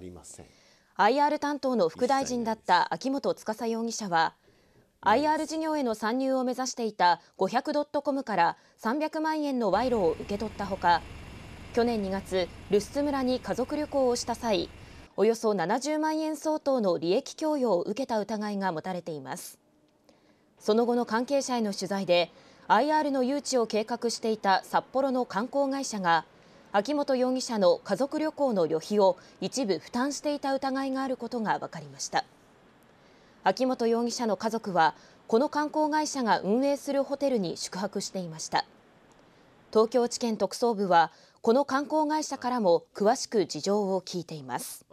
ありません IR 担当の副大臣だった秋元司容疑者は IR 事業への参入を目指していた500ドットコムから300万円の賄賂を受け取ったほか去年2月留守村に家族旅行をした際およそ70万円相当の利益供与を受けた疑いが持たれていますその後の関係者への取材で IR の誘致を計画していた札幌の観光会社が秋元容疑者の家族旅行の旅費を一部負担していた疑いがあることが分かりました秋元容疑者の家族はこの観光会社が運営するホテルに宿泊していました東京地検特捜部はこの観光会社からも詳しく事情を聞いています